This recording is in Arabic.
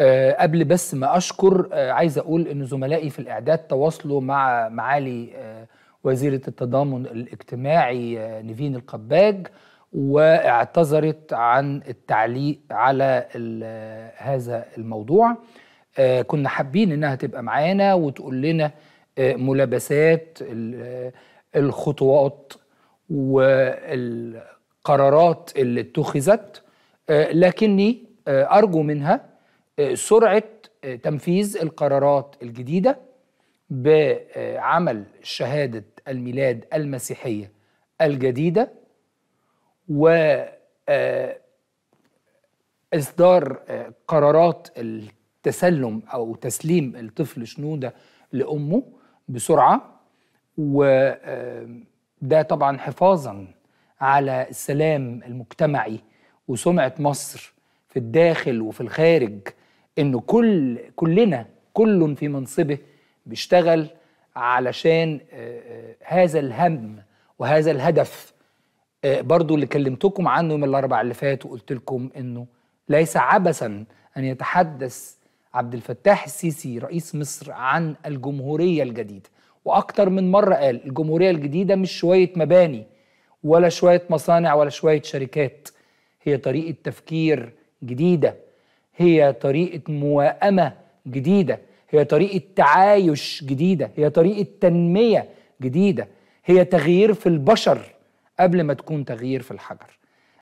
آه، قبل بس ما اشكر آه، عايز اقول ان زملائي في الاعداد تواصلوا مع معالي آه، وزيره التضامن الاجتماعي نيفين القباج واعتذرت عن التعليق على هذا الموضوع كنا حابين انها تبقى معانا وتقول لنا ملابسات الخطوات والقرارات اللي اتخذت لكني ارجو منها آه، سرعه آه، تنفيذ القرارات الجديده بعمل شهاده الميلاد المسيحيه الجديده و آه، اصدار قرارات التسلم او تسليم الطفل شنوده لامه بسرعه وده طبعا حفاظا على السلام المجتمعي وسمعه مصر في الداخل وفي الخارج انه كل كلنا كل في منصبه بيشتغل علشان آه، آه، هذا الهم وهذا الهدف آه، برضو اللي كلمتكم عنه يوم الاربع اللي فات وقلت لكم انه ليس عبثا ان يتحدث عبد الفتاح السيسي رئيس مصر عن الجمهوريه الجديده واكثر من مره قال الجمهوريه الجديده مش شويه مباني ولا شويه مصانع ولا شويه شركات هي طريقه تفكير جديده هي طريقة موائمة جديدة هي طريقة تعايش جديدة هي طريقة تنمية جديدة هي تغيير في البشر قبل ما تكون تغيير في الحجر